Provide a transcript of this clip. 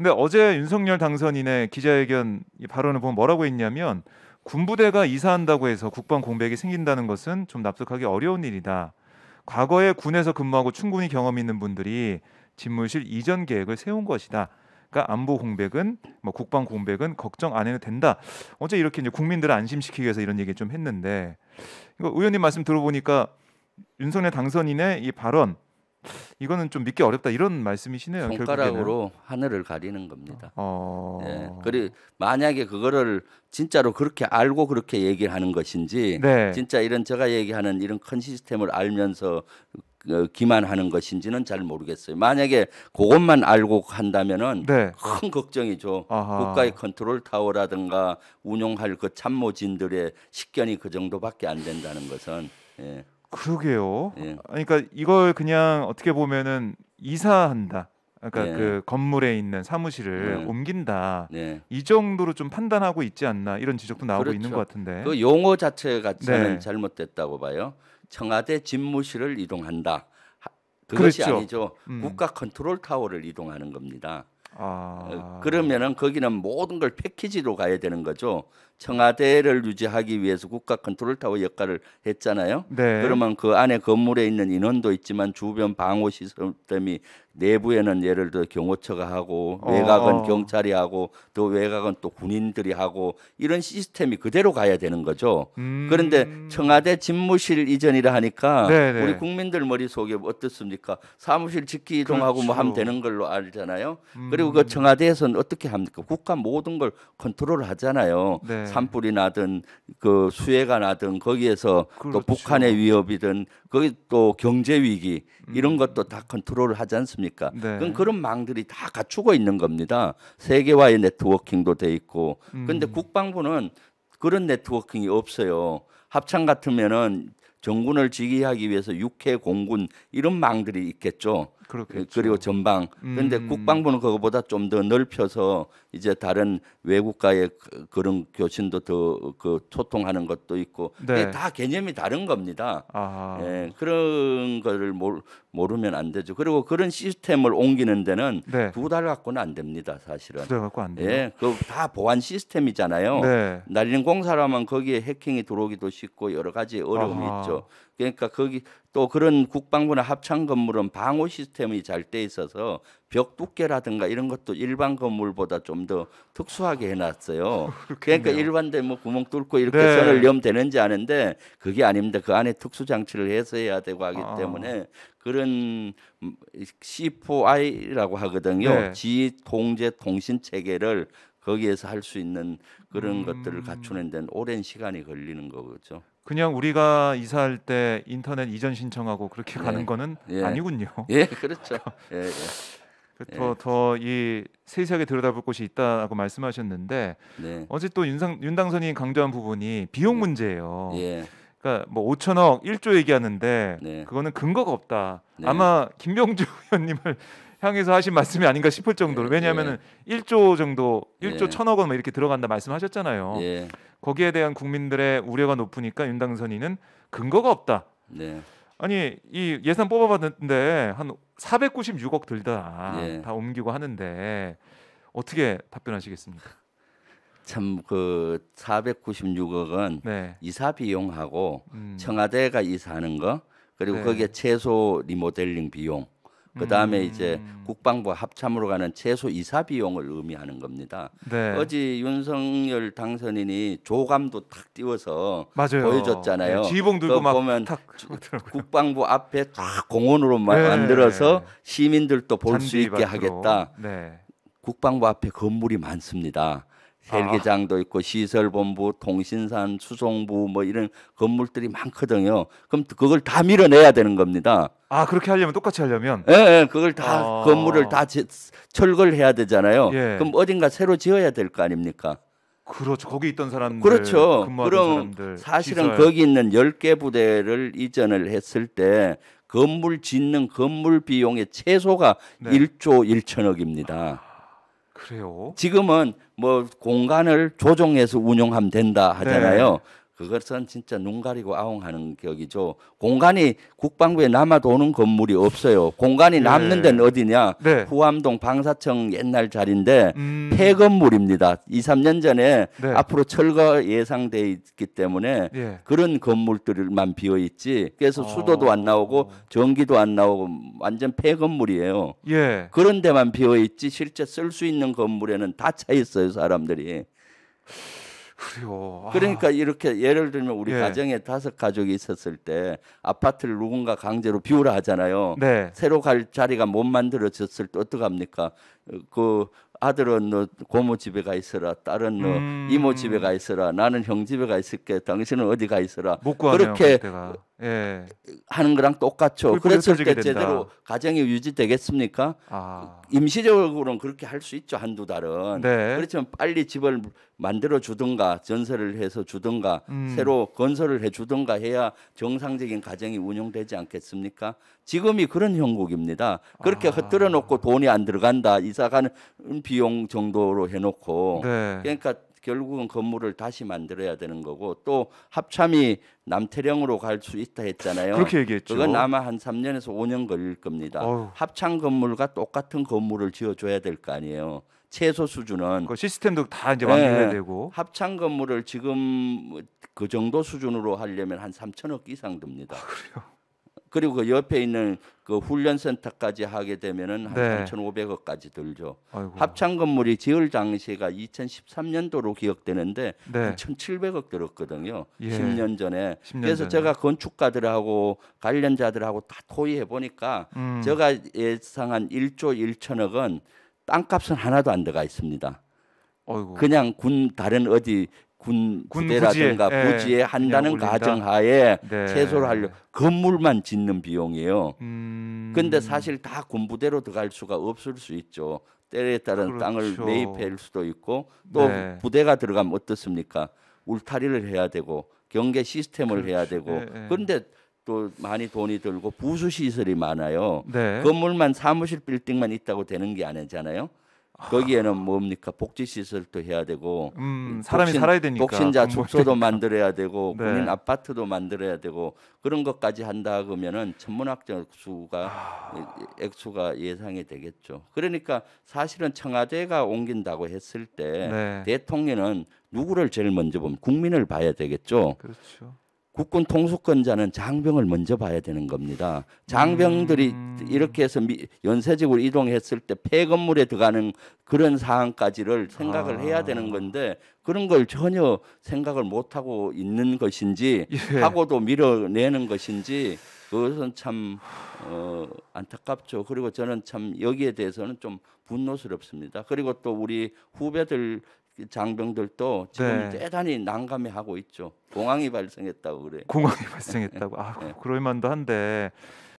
근데 어제 윤석열 당선인의 기자회견 발언을 보면 뭐라고 했냐면 군부대가 이사한다고 해서 국방 공백이 생긴다는 것은 좀 납득하기 어려운 일이다. 과거에 군에서 근무하고 충분히 경험 있는 분들이 집무실 이전 계획을 세운 것이다. 그러니까 안보 공백은 뭐 국방 공백은 걱정 안 해도 된다. 어제 이렇게 이제 국민들을 안심시키기 위해서 이런 얘기 좀 했는데 이거 의원님 말씀 들어보니까 윤석열 당선인의 이 발언 이거는 좀 믿기 어렵다 이런 말씀이시네요. 손가락으로 결국에는. 하늘을 가리는 겁니다. 어... 네. 그리 만약에 그거를 진짜로 그렇게 알고 그렇게 얘기를 하는 것인지, 네. 진짜 이런 제가 얘기하는 이런 큰 시스템을 알면서 그 기만하는 것인지는 잘 모르겠어요. 만약에 그것만 알고 한다면은 네. 큰 걱정이죠. 아하. 국가의 컨트롤 타워라든가 운용할 그 참모진들의 식견이 그 정도밖에 안 된다는 것은. 예. 그러게요. 예. 그러니까 이걸 그냥 어떻게 보면은 이사한다. 그러니까 예. 그 건물에 있는 사무실을 예. 옮긴다. 예. 이 정도로 좀 판단하고 있지 않나 이런 지적도 나오고 그렇죠. 있는 것 같은데. 그 용어 자체가 저는 네. 잘못됐다고 봐요. 청와대 집무실을 이동한다. 그것이 그렇죠. 아니죠. 음. 국가 컨트롤 타워를 이동하는 겁니다. 아... 어, 그러면은 거기는 모든 걸 패키지로 가야 되는 거죠. 청와대를 유지하기 위해서 국가 컨트롤 타워 역할을 했잖아요. 네. 그러면 그 안에 건물에 있는 인원도 있지만 주변 방호 시스템이 내부에는 예를 들어 경호처가 하고 어. 외곽은 어. 경찰이 하고 또 외곽은 또 군인들이 하고 이런 시스템이 그대로 가야 되는 거죠. 음. 그런데 청와대 집무실 이전이라 하니까 네네. 우리 국민들 머릿속에 어떻습니까? 사무실 직기 이동하고 그렇죠. 뭐 하면 그렇죠. 되는 걸로 알잖아요. 음. 그리고 그 청와대에서는 어떻게 합니까? 국가 모든 걸 컨트롤 하잖아요. 네. 산불이 나든 그 수해가 나든 거기에서 그렇죠. 또 북한의 위협이든 거기 또 경제 위기 이런 음. 것도 다 컨트롤을 하지 않습니까? 아닙니까? 네. 그럼 그런 망들이 다 갖추고 있는 겁니다. 세계와의 네트워킹도 돼 있고. 음. 그런데 국방부는 그런 네트워킹이 없어요. 합창 같으면은 정군을 지휘하기 위해서 육해 공군 이런 망들이 있겠죠. 그렇겠죠. 그리고 전방. 그런데 음. 국방부는 그거보다 좀 더 넓혀서 이제 다른 외국과의 그, 그런 교신도 더 그 소통하는 것도 있고 네. 다 개념이 다른 겁니다. 아. 예, 그런 거를 모르, 모르면 안 되죠. 그리고 그런 시스템을 옮기는 데는 네. 두달 갖고는 안 됩니다, 사실은. 두달 갖고 안 돼요. 예, 그다 보안 시스템이잖아요. 네. 날리는 공사라면 거기에 해킹이 들어오기도 쉽고 여러 가지 어려움이 아하. 있죠. 그러니까 거기 또 그런 국방부나 합창 건물은 방호 시스템이 잘 돼 있어서 벽 두께라든가 이런 것도 일반 건물보다 좀 더 특수하게 해놨어요. 어, 그러니까 일반대 뭐 구멍 뚫고 이렇게 네. 선을 염 되는지 아는데 그게 아닙니다. 그 안에 특수 장치를 해서해야 되고 하기 아. 때문에 그런 음, C4I라고 하거든요. 네. 지휘 통제 통신 체계를 거기에서 할 수 있는 그런 음... 것들을 갖추는 데는 오랜 시간이 걸리는 거죠. 그냥 우리가 이사할 때 인터넷 이전 신청하고 그렇게 예. 가는 거는 예. 아니군요. 예, 그렇죠. 예, 예. 그 예. 더더 이 세세하게 들여다볼 곳이 있다고 말씀하셨는데 네. 어제 또 윤상, 윤당선이 강조한 부분이 비용 네. 문제예요. 그러니까 뭐 5천억, 1조 얘기하는데 네. 그거는 근거가 없다. 네. 아마 김병주 의원님을 향해서 하신 말씀이 아닌가 싶을 정도로 예, 예. 왜냐하면은 예. 1조 정도 1조 예. 천억 원 이렇게 들어간다 말씀하셨잖아요. 예. 거기에 대한 국민들의 우려가 높으니까 윤당선인은 근거가 없다. 네. 아니 이 예산 뽑아봤는데 한 496억 들다 예. 다 옮기고 하는데 어떻게 답변하시겠습니까? 참 그 496억은 네. 이사 비용하고 음. 청와대가 이사하는 거 그리고 네. 거기에 최소 리모델링 비용 그 다음에 음. 이제 국방부 합참으로 가는 최소 이사 비용을 의미하는 겁니다. 네. 어제 윤석열 당선인이 조감도 탁 띄워서 맞아요. 보여줬잖아요. 네, 지봉 들고 그막 보면 탁 국방부 앞에 탁 공원으로 네. 만들어서 시민들도 볼 수 있게 하겠다. 네. 국방부 앞에 건물이 많습니다. 헬기장도 아. 있고 시설본부, 통신산, 수송부 뭐 이런 건물들이 많거든요. 그럼 그걸 다 밀어내야 되는 겁니다. 아 그렇게 하려면 똑같이 하려면? 예, 예 그걸 다 아. 건물을 다 제, 철거를 해야 되잖아요. 예. 그럼 어딘가 새로 지어야 될 거 아닙니까? 그렇죠. 거기 있던 사람들 그렇죠. 그럼 사람들, 사실은 시설. 거기 있는 열 개 부대를 이전을 했을 때 건물 짓는 건물 비용의 최소가 일조 네. 일천억입니다. 그래요? 지금은 뭐 공간을 조정해서 운영하면 된다 하잖아요. 네. 그것은 진짜 눈 가리고 아웅하는 격이죠. 공간이 국방부에 남아도는 건물이 없어요. 공간이 네. 남는 데는 어디냐? 네. 후암동 방사청 옛날 자리인데 음. 폐건물입니다. 2, 3년 전에 네. 앞으로 철거 예상돼 있기 때문에 예. 그런 건물들만 비어 있지. 그래서 수도도 아. 안 나오고 전기도 안 나오고 완전 폐건물이에요. 예. 그런 데만 비어 있지 실제 쓸 수 있는 건물에는 다 차 있어요, 사람들이. 그래요. 아. 그러니까 이렇게 예를 들면 우리 예. 가정에 다섯 가족이 있었을 때 아파트를 누군가 강제로 비우라 하잖아요. 네. 새로 갈 자리가 못 만들어졌을 때 어떡합니까? 그 아들은 너 고모 집에 가 있어라. 딸은 너 음... 이모 집에 가 있어라. 나는 형 집에 가 있을게. 당신은 어디 가 있어라. 그렇게 그때가. 예. 하는 거랑 똑같죠. 그랬을 때 된다. 제대로 가정이 유지되겠습니까? 아. 임시적으로는 그렇게 할 수 있죠 한두 달은. 네. 그렇지만 빨리 집을 만들어 주든가 전세를 해서 주든가 음. 새로 건설을 해 주든가 해야 정상적인 가정이 운영되지 않겠습니까? 지금이 그런 형국입니다. 그렇게 아. 흩뜨려 놓고 돈이 안 들어간다 이사 가는 비용 정도로 해놓고 네. 그러니까 결국은 건물을 다시 만들어야 되는 거고 또 합참이 남태령으로 갈 수 있다 했잖아요. 그렇게 얘기했죠. 그건 아마 한 3년에서 5년 걸릴 겁니다. 어휴. 합참 건물과 똑같은 건물을 지어줘야 될 거 아니에요. 최소 수준은 그 시스템도 다 이제 완결해야 네, 되고 합창 건물을 지금 뭐 그 정도 수준으로 하려면 한 3천억 이상 듭니다. 아, 그래요? 그리고 그 옆에 있는 그 훈련센터까지 하게 되면은 한 네. 3,500억까지 들죠. 아이고. 합창 건물이 지을 당시가 2013년도로 기억되는데 네. 1,700억 들었거든요. 예. 10년 전에. 10년 그래서 전에. 제가 건축가들하고 관련자들하고 다 토의해 보니까 음. 제가 예상한 1조 1천억은 땅값은 하나도 안 들어가 있습니다. 아이고. 그냥 군 다른 어디 군, 군 부대라든가 부지에, 예, 부지에 한다는 가정하에 네. 채소를 하려 건물만 짓는 비용이에요. 그런데 음. 사실 다 군부대로 들어갈 수가 없을 수 있죠. 때에 따른 그렇죠. 땅을 매입할 수도 있고 또 네. 부대가 들어가면 어떻습니까? 울타리를 해야 되고 경계 시스템을 그렇지. 해야 되고 네, 그런데 또 많이 돈이 들고 부수 시설이 많아요. 네. 건물만 사무실 빌딩만 있다고 되는 게 아니잖아요. 거기에는 뭡니까 복지 시설도 해야 되고 음, 사람이 독신, 살아야 되니까 독신자 숙소도 만들어야 되고 네. 국민 아파트도 만들어야 되고 그런 것까지 한다 그러면은 천문학적 수가 아... 액수가 예상이 되겠죠. 그러니까 사실은 청와대가 옮긴다고 했을 때 네. 대통령은 누구를 제일 먼저 보면 국민을 봐야 되겠죠. 그렇죠. 국군 통수권자는 장병을 먼저 봐야 되는 겁니다. 장병들이 음. 이렇게 해서 연쇄적으로 이동했을 때 폐건물에 들어가는 그런 상황까지를 생각을 아. 해야 되는 건데 그런 걸 전혀 생각을 못 하고 있는 것인지 예. 하고도 밀어내는 것인지 그것은 참 어, 안타깝죠. 그리고 저는 참 여기에 대해서는 좀 분노스럽습니다. 그리고 또 우리 후배들 장병들도 지금 네. 대단히 난감해하고 있죠. 공황이 발생했다고 그래. 공황이 발생했다고. 아, 네. 그럴만도 한데